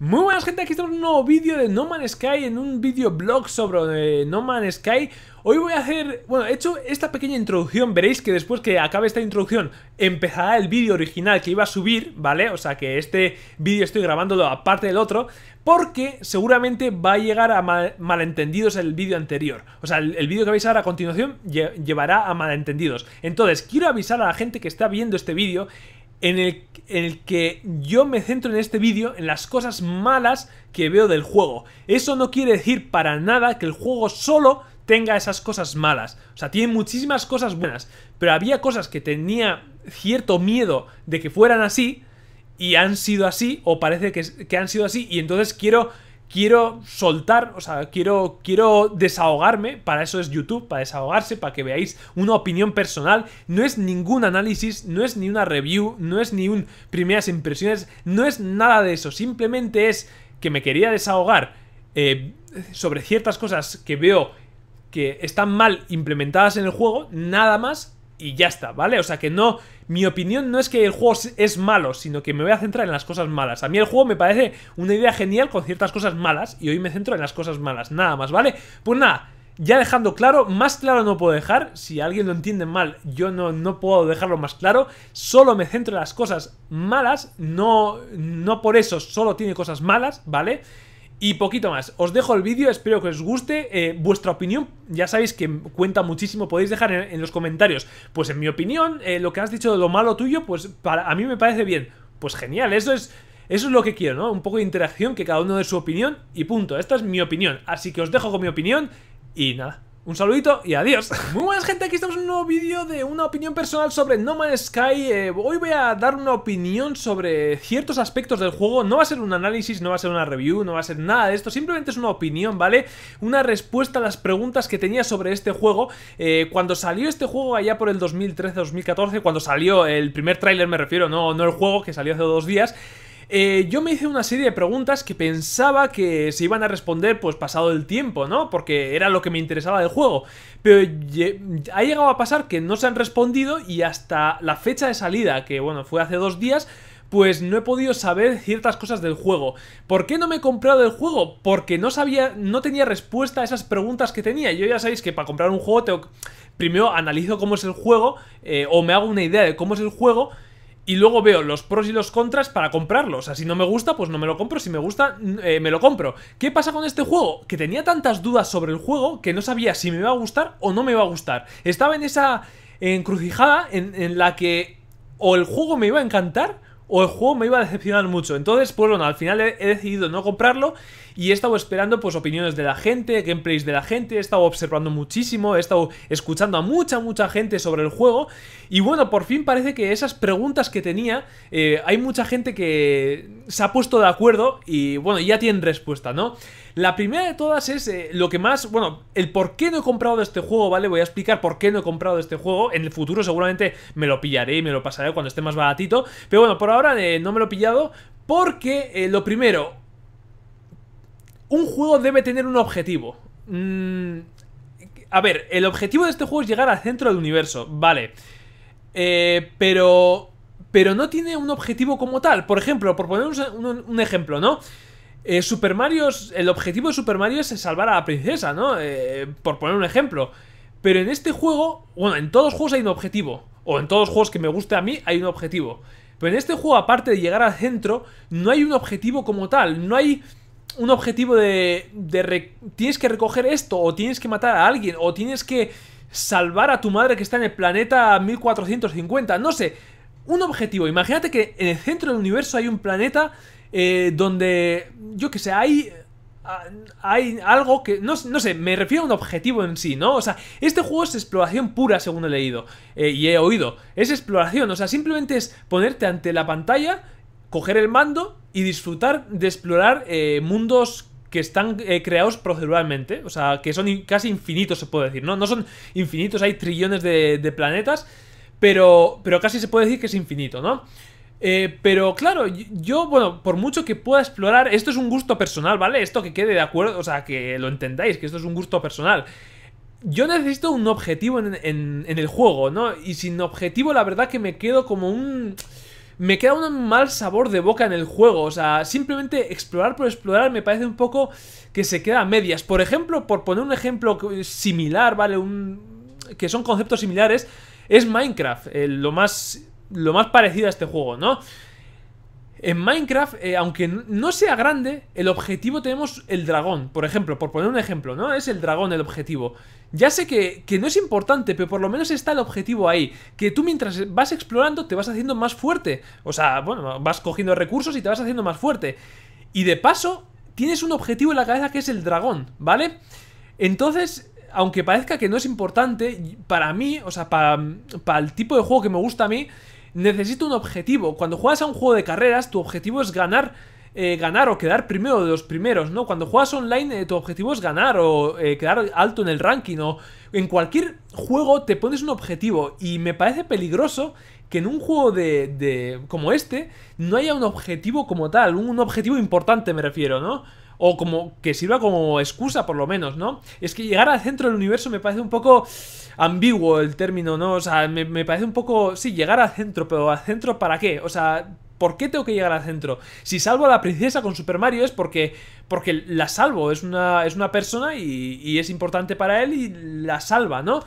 Muy buenas gente, aquí estamos en un nuevo vídeo de No Man's Sky, en un vídeo blog sobre eh, No Man's Sky Hoy voy a hacer, bueno, he hecho esta pequeña introducción, veréis que después que acabe esta introducción empezará el vídeo original que iba a subir, ¿vale? O sea que este vídeo estoy grabándolo aparte del otro porque seguramente va a llegar a malentendidos el vídeo anterior. O sea, el, vídeo que vais a ver a continuación llevará a malentendidos. Entonces, quiero avisar a la gente que está viendo este vídeo en el en el que yo me centro en este vídeo en las cosas malas que veo del juego. Eso no quiere decir para nada que el juego solo tenga esas cosas malas. O sea, tiene muchísimas cosas buenas, pero había cosas que tenía cierto miedo de que fueran así y han sido así o parece que, que han sido así y entonces quiero quiero soltar, o sea, quiero, quiero desahogarme, para eso es YouTube, para desahogarse, para que veáis una opinión personal, no es ningún análisis, no es ni una review, no es ni un primeras impresiones, no es nada de eso, simplemente es que me quería desahogar eh, sobre ciertas cosas que veo que están mal implementadas en el juego, nada más, y ya está, ¿vale? O sea que no, mi opinión no es que el juego es malo, sino que me voy a centrar en las cosas malas. A mí el juego me parece una idea genial con ciertas cosas malas y hoy me centro en las cosas malas, nada más, ¿vale? Pues nada, ya dejando claro, más claro no puedo dejar, si alguien lo entiende mal, yo no, no puedo dejarlo más claro, solo me centro en las cosas malas, no, no por eso solo tiene cosas malas, ¿vale? vale y poquito más, os dejo el vídeo, espero que os guste eh, vuestra opinión, ya sabéis que cuenta muchísimo, podéis dejar en, los comentarios, pues en mi opinión, eh, lo que has dicho de lo malo tuyo, pues para, a mí me parece bien, pues genial, eso es, eso es lo que quiero, ¿no? Un poco de interacción, que cada uno dé su opinión y punto, esta es mi opinión, así que os dejo con mi opinión y nada, un saludito y adiós. Muy buenas gente, aquí estamos en un nuevo vídeo de una opinión personal sobre No Man's Sky. Eh, hoy voy a dar una opinión sobre ciertos aspectos del juego. No va a ser un análisis, no va a ser una review, no va a ser nada de esto. Simplemente es una opinión, ¿vale? Una respuesta a las preguntas que tenía sobre este juego. Eh, cuando salió este juego allá por el 2013-2014, cuando salió el primer tráiler me refiero, no, no el juego que salió hace dos días... Eh, yo me hice una serie de preguntas que pensaba que se iban a responder pues pasado el tiempo, ¿no? Porque era lo que me interesaba del juego. Pero ha llegado a pasar que no se han respondido y hasta la fecha de salida, que bueno, fue hace dos días, pues no he podido saber ciertas cosas del juego. ¿Por qué no me he comprado el juego? Porque no sabía, no tenía respuesta a esas preguntas que tenía. Yo ya sabéis que para comprar un juego primero analizo cómo es el juego eh, o me hago una idea de cómo es el juego y luego veo los pros y los contras para comprarlo. O sea, si no me gusta, pues no me lo compro. Si me gusta, eh, me lo compro. ¿Qué pasa con este juego? Que tenía tantas dudas sobre el juego que no sabía si me iba a gustar o no me iba a gustar. Estaba en esa encrucijada en, la que o el juego me iba a encantar o el juego me iba a decepcionar mucho. Entonces, pues bueno, al final he decidido no comprarlo y he estado esperando pues opiniones de la gente, gameplays de la gente, he estado observando muchísimo, he estado escuchando a mucha, mucha gente sobre el juego y bueno, por fin parece que esas preguntas que tenía, eh, hay mucha gente que se ha puesto de acuerdo y bueno, ya tienen respuesta, ¿no? La primera de todas es eh, lo que más, bueno, el por qué no he comprado este juego, ¿vale? Voy a explicar por qué no he comprado este juego. En el futuro seguramente me lo pillaré y me lo pasaré cuando esté más baratito. Pero bueno, por ahora eh, no me lo he pillado porque lo primero, un juego debe tener un objetivo. Mm, a ver, el objetivo de este juego es llegar al centro del universo, vale. Eh, pero... Pero no tiene un objetivo como tal. Por ejemplo, por poner un, ejemplo, ¿no? Eh, Super Mario, el objetivo de Super Mario es salvar a la princesa, ¿no? Eh, por poner un ejemplo. Pero en este juego, bueno, en todos los juegos hay un objetivo. O en todos los juegos que me guste a mí hay un objetivo. Pero en este juego, aparte de llegar al centro, no hay un objetivo como tal. No hay un objetivo de, de tienes que recoger esto, o tienes que matar a alguien, o tienes que salvar a tu madre que está en el planeta 1450, no sé, un objetivo. Imagínate que en el centro del universo hay un planeta eh, donde, yo qué sé, hay hay algo que. No, no, sé, me refiero a un objetivo en sí, ¿no? O sea, este juego es exploración pura, según he leído eh, y he oído. Es exploración, o sea, simplemente es ponerte ante la pantalla coger el mando y disfrutar de explorar eh, mundos que están eh, creados proceduralmente, o sea, que son casi infinitos, se puede decir, ¿no? No son infinitos, hay trillones de, planetas, pero, pero casi se puede decir que es infinito, ¿no? Eh, pero claro, yo, bueno, por mucho que pueda explorar, esto es un gusto personal, ¿vale? Esto que quede de acuerdo, o sea, que lo entendáis, que esto es un gusto personal. Yo necesito un objetivo en el juego, ¿no? Y sin objetivo, la verdad que me quedo como un me queda un mal sabor de boca en el juego. O sea, simplemente explorar por explorar me parece un poco que se queda a medias. Por ejemplo, por poner un ejemplo eh, similar, ¿vale? Un, que son conceptos similares, es Minecraft, lo más lo más parecido a este juego, ¿no? En Minecraft, eh, aunque no sea grande, el objetivo tenemos el dragón, por ejemplo, por poner un ejemplo, ¿no? Es el dragón el objetivo. Ya sé que, no es importante, pero por lo menos está el objetivo ahí, que tú mientras vas explorando te vas haciendo más fuerte. O sea, bueno, vas cogiendo recursos y te vas haciendo más fuerte. Y de paso, tienes un objetivo en la cabeza que es el dragón, ¿vale? Entonces, aunque parezca que no es importante, para mí, o sea, para el tipo de juego que me gusta a mí, Necesito un objetivo. Cuando juegas a un juego de carreras, tu objetivo es ganar eh, ganar o quedar primero de los primeros, ¿no? Cuando juegas online eh, tu objetivo es ganar o eh, quedar alto en el ranking o en cualquier juego te pones un objetivo y me parece peligroso que en un juego de, de como este no haya un objetivo como tal, un objetivo importante me refiero, ¿no? o como que sirva como excusa por lo menos, ¿no? Es que llegar al centro del universo me parece un poco ambiguo el término, ¿no? O sea, me, parece un poco, sí, llegar al centro, pero al centro para qué? O sea, ¿Por qué tengo que llegar al centro? Si salvo a la princesa con Super Mario es porque, porque la salvo, es una, es una persona y, y, es importante para él y la salva, ¿no?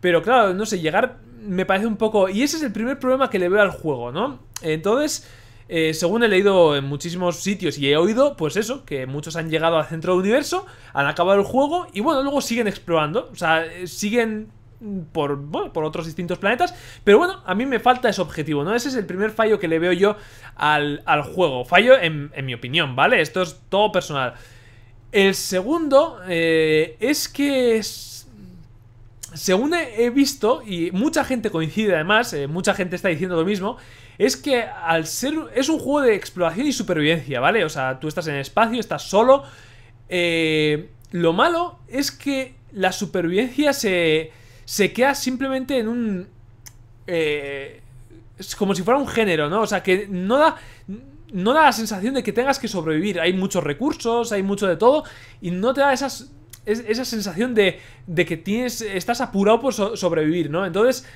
Pero claro, no sé, llegar me parece un poco... Y ese es el primer problema que le veo al juego, ¿no? Entonces, eh, según he leído en muchísimos sitios y he oído, pues eso, que muchos han llegado al centro del universo, han acabado el juego y bueno, luego siguen explorando, o sea, eh, siguen por, otros distintos planetas. Pero bueno, a mí me falta ese objetivo, ¿no? Ese es el primer fallo que le veo yo al, juego. Fallo en, mi opinión, ¿vale? Esto es todo personal. El segundo eh, es que según he visto, y mucha gente coincide además, eh, mucha gente está diciendo lo mismo, es que al ser. Es un juego de exploración y supervivencia, ¿vale? O sea, tú estás en espacio, estás solo. Eh, lo malo es que la supervivencia se. se queda simplemente en un. Eh, como si fuera un género, ¿no? O sea, que no da. No da la sensación de que tengas que sobrevivir. Hay muchos recursos, hay mucho de todo. Y no te da esas esa sensación de, que tienes, estás apurado por sobrevivir, ¿no? Entonces,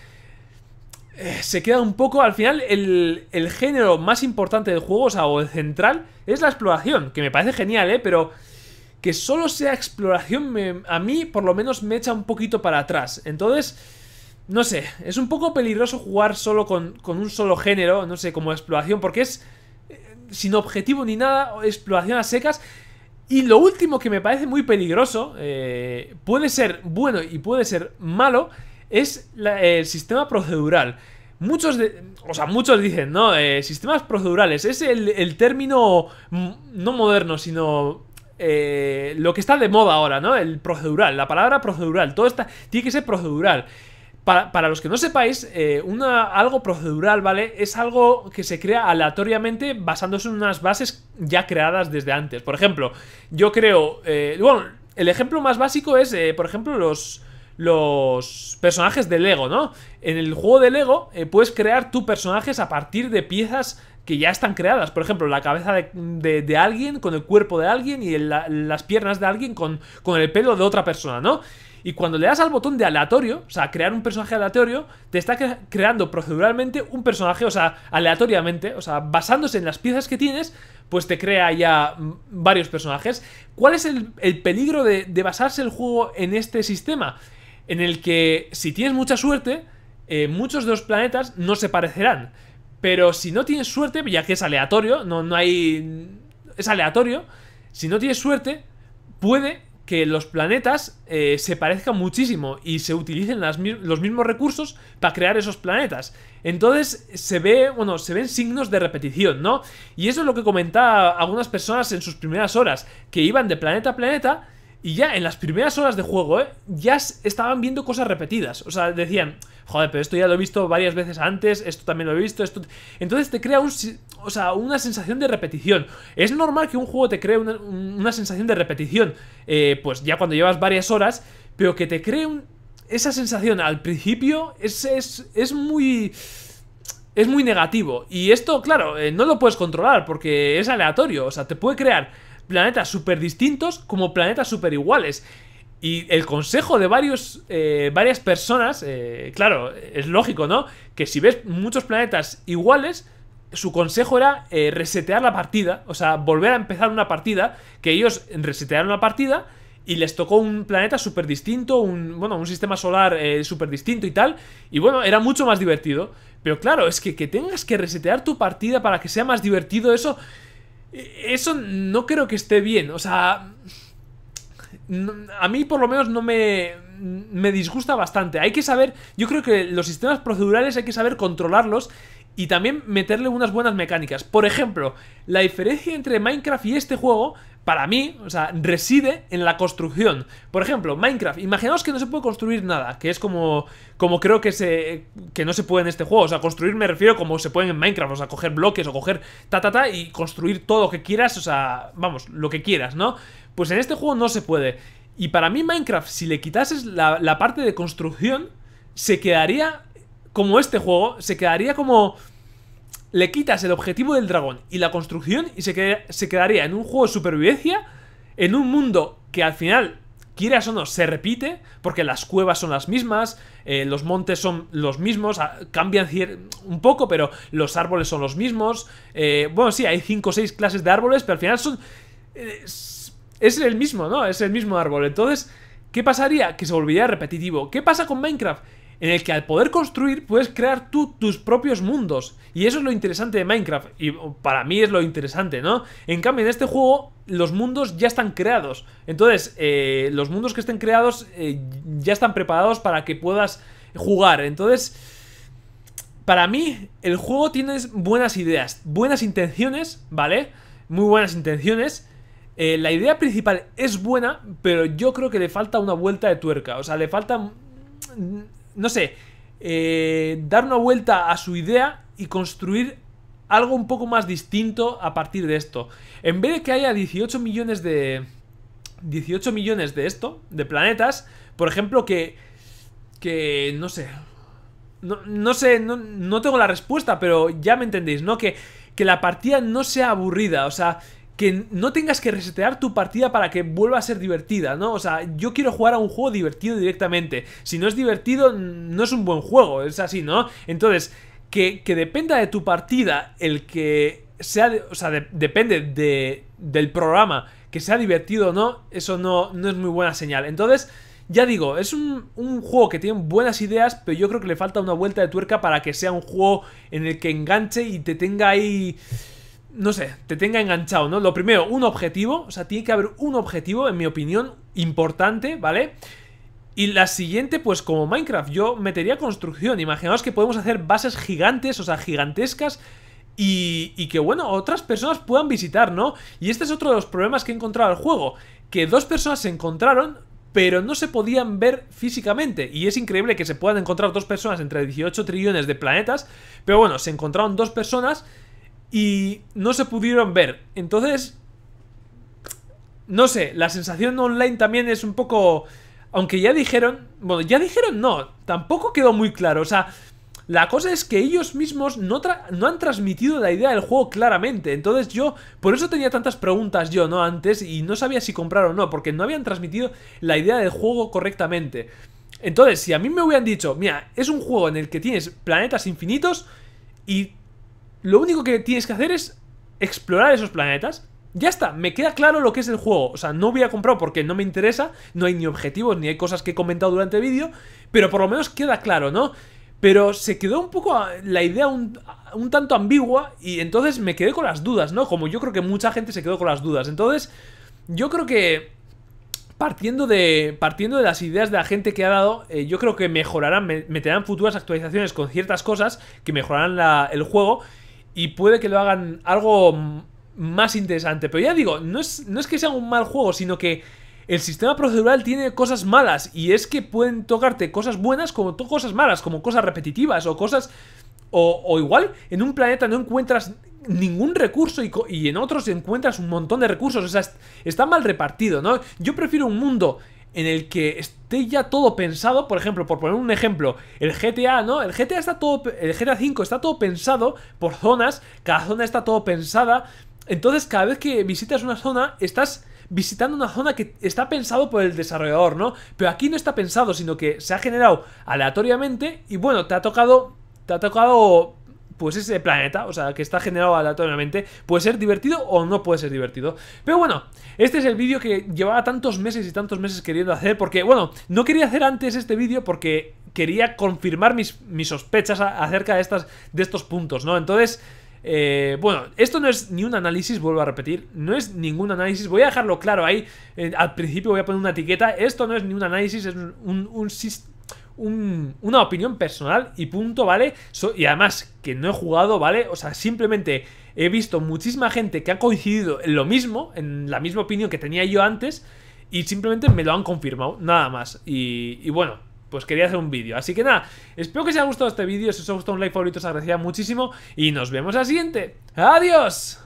eh, se queda un poco, al final, el, el, género más importante del juego, o sea, o el central, es la exploración, que me parece genial, ¿eh? Pero que solo sea exploración, a mí por lo menos me echa un poquito para atrás. Entonces, no sé, es un poco peligroso jugar solo con, con un solo género, no sé, como exploración, porque es eh, sin objetivo ni nada, exploración a secas, y lo último que me parece muy peligroso, eh, puede ser bueno y puede ser malo, es el sistema procedural. Muchos, o muchos dicen, ¿no? Eh, sistemas procedurales. Es el, término no moderno, sino eh, lo que está de moda ahora, ¿no? El procedural, la palabra procedural. Todo está, tiene que ser procedural. Para, los que no sepáis, eh, una, algo procedural, ¿vale? Es algo que se crea aleatoriamente basándose en unas bases ya creadas desde antes. Por ejemplo, yo creo... Eh, bueno, el ejemplo más básico es, eh, por ejemplo, los, los personajes de Lego, ¿no? En el juego de Lego puedes crear tus personajes a partir de piezas que ya están creadas. Por ejemplo, la cabeza de, alguien con el cuerpo de alguien y las piernas de alguien con, con el pelo de otra persona, ¿no? Y cuando le das al botón de aleatorio, o sea, crear un personaje aleatorio, te está creando proceduralmente un personaje, o sea, aleatoriamente, o sea, basándose en las piezas que tienes, pues te crea ya varios personajes. ¿Cuál es el, peligro de, basarse el juego en este sistema? En el que, si tienes mucha suerte, eh, muchos de los planetas no se parecerán. Pero si no tienes suerte, ya que es aleatorio, no, no hay... es aleatorio, si no tienes suerte, puede que los planetas eh, se parezcan muchísimo y se utilicen los mismos recursos para crear esos planetas. Entonces se ve, bueno, se ven signos de repetición, ¿no? Y eso es lo que comentaba algunas personas en sus primeras horas, que iban de planeta a planeta y ya en las primeras horas de juego, eh, ya estaban viendo cosas repetidas. O sea, decían, joder, pero esto ya lo he visto varias veces antes, esto también lo he visto, esto... Entonces te crea un, o sea, una sensación de repetición. Es normal que un juego te cree una, sensación de repetición, eh, pues ya cuando llevas varias horas, pero que te cree esa sensación al principio es, es, muy es muy negativo. Y esto, claro, eh, no lo puedes controlar porque es aleatorio. O sea, te puede crear planetas súper distintos como planetas súper iguales. Y el consejo de varios, eh, varias personas, eh, claro, es lógico, ¿no? Que si ves muchos planetas iguales, su consejo era eh, resetear la partida, o sea, volver a empezar una partida, que ellos resetearon la partida y les tocó un planeta súper distinto, un, bueno, un sistema solar súper distinto y tal, y bueno, era mucho más divertido. Pero claro, es que, que tengas que resetear tu partida para que sea más divertido eso... Eso no creo que esté bien. O sea, a mí por lo menos no me, me disgusta bastante. Hay que saber, yo creo que los sistemas procedurales hay que saber controlarlos y también meterle unas buenas mecánicas. Por ejemplo, la diferencia entre Minecraft y este juego, para mí, o sea, reside en la construcción. Por ejemplo, Minecraft, imaginaos que no se puede construir nada, que es como, como creo que, se, que no se puede en este juego. O sea, construir me refiero como se pueden en Minecraft, o sea, coger bloques o coger ta ta ta y construir todo lo que quieras, o sea, vamos, lo que quieras, ¿no? Pues en este juego no se puede. Y para mí Minecraft, si le quitases la parte de construcción, se quedaría como este juego, se quedaría como... Le quitas el objetivo del dragón y la construcción y se, quedaría en un juego de supervivencia, en un mundo que al final quieras o no, se repite, porque las cuevas son las mismas, eh, los montes son los mismos, ah, cambian un poco, pero los árboles son los mismos. Eh, bueno, sí, hay 5 o 6 clases de árboles, pero al final son... Eh, es, el mismo, ¿no? Es el mismo árbol. Entonces, ¿qué pasaría? Que se volviera repetitivo. ¿Qué pasa con Minecraft? en el que al poder construir puedes crear tú tus propios mundos. Y eso es lo interesante de Minecraft. Y oh, para mí es lo interesante, ¿no? En cambio, en este juego los mundos ya están creados. Entonces, eh, los mundos que estén creados eh, ya están preparados para que puedas jugar. Entonces... Para mí, el juego tiene buenas ideas, buenas intenciones, ¿vale? Muy buenas intenciones, eh, la idea principal es buena, pero yo creo que le falta una vuelta de tuerca. O sea, le falta no sé, eh, dar una vuelta a su idea y construir algo un poco más distinto a partir de esto. En vez de que haya 18 millones de... 18 millones de esto, de planetas, por ejemplo, que... que... no sé... No, sé, no, tengo la respuesta, pero ya me entendéis, ¿no? Que, que la partida no sea aburrida, o sea, que no tengas que resetear tu partida para que vuelva a ser divertida, ¿no? O sea, yo quiero jugar a un juego divertido directamente. Si no es divertido, no es un buen juego, es así, ¿no? Entonces, que, dependa de tu partida el que sea, o sea, depende de, del programa que sea divertido o no, eso no, no es muy buena señal. Entonces, ya digo, es un, juego que tiene buenas ideas, pero yo creo que le falta una vuelta de tuerca para que sea un juego en el que enganche y te tenga ahí no sé, te tenga enganchado, ¿no? Lo primero, un objetivo, o sea, tiene que haber un objetivo, en mi opinión, importante, ¿vale? Y la siguiente, pues como Minecraft, yo metería construcción. Imaginaos que podemos hacer bases gigantes, o sea, gigantescas, y, y, que, bueno, otras personas puedan visitar, ¿no? Y este es otro de los problemas que he encontrado al juego, que dos personas se encontraron, pero no se podían ver físicamente. Y es increíble que se puedan encontrar dos personas entre 18 trillones de planetas, pero bueno, se encontraron dos personas y no se pudieron ver. Entonces, no sé, la sensación online también es un poco... Aunque ya dijeron... Bueno, ya dijeron no, tampoco quedó muy claro. O sea, la cosa es que ellos mismos no, no, han transmitido la idea del juego claramente. Entonces yo, por eso tenía tantas preguntas yo, ¿no? Antes y no sabía si comprar o no, porque no habían transmitido la idea del juego correctamente. Entonces, si a mí me hubieran dicho, mira, es un juego en el que tienes planetas infinitos y lo único que tienes que hacer es explorar esos planetas. Ya está, me queda claro lo que es el juego. O sea, no voy a comprar porque no me interesa, no hay ni objetivos, ni hay cosas que he comentado durante el vídeo, pero por lo menos queda claro, ¿no? Pero se quedó un poco la idea un, tanto ambigua y entonces me quedé con las dudas, ¿no? Como yo creo que mucha gente se quedó con las dudas. Entonces, yo creo que partiendo de, partiendo de las ideas de la gente que ha dado, eh, yo creo que mejorarán, meterán futuras actualizaciones con ciertas cosas que mejorarán el juego. Y puede que lo hagan algo más interesante. Pero ya digo, no es, no es que sea un mal juego, sino que el sistema procedural tiene cosas malas. Y es que pueden tocarte cosas buenas como cosas malas, como cosas repetitivas o cosas... O, igual en un planeta no encuentras ningún recurso y, y, en otros encuentras un montón de recursos. O sea, está mal repartido, ¿no? Yo prefiero un mundo en el que esté ya todo pensado, por ejemplo, por poner un ejemplo, el GTA, ¿no? El GTA está todo el GTA 5 está todo pensado por zonas, cada zona está todo pensada, entonces cada vez que visitas una zona estás visitando una zona que está pensado por el desarrollador, ¿no? Pero aquí no está pensado, sino que se ha generado aleatoriamente y bueno, te ha tocado te ha tocado pues ese planeta, o sea, que está generado aleatoriamente, puede ser divertido o no puede ser divertido. Pero bueno, este es el vídeo que llevaba tantos meses y tantos meses queriendo hacer, porque, bueno, no quería hacer antes este vídeo porque quería confirmar mis, mis sospechas acerca de, estas, de estos puntos, ¿no? Entonces... Eh, bueno, esto no es ni un análisis, vuelvo a repetir, no es ningún análisis, voy a dejarlo claro ahí, eh, al principio voy a poner una etiqueta, esto no es ni un análisis, es un, sistema. un, una opinión personal y punto, ¿vale? y además que no he jugado, ¿vale? O sea, simplemente he visto muchísima gente que ha coincidido en lo mismo, en la misma opinión que tenía yo antes, y simplemente me lo han confirmado, nada más. Y, bueno, pues quería hacer un vídeo. Así que nada, espero que os haya gustado este vídeo, si os ha gustado un like favorito os agradecería muchísimo, y nos vemos al siguiente. ¡Adiós!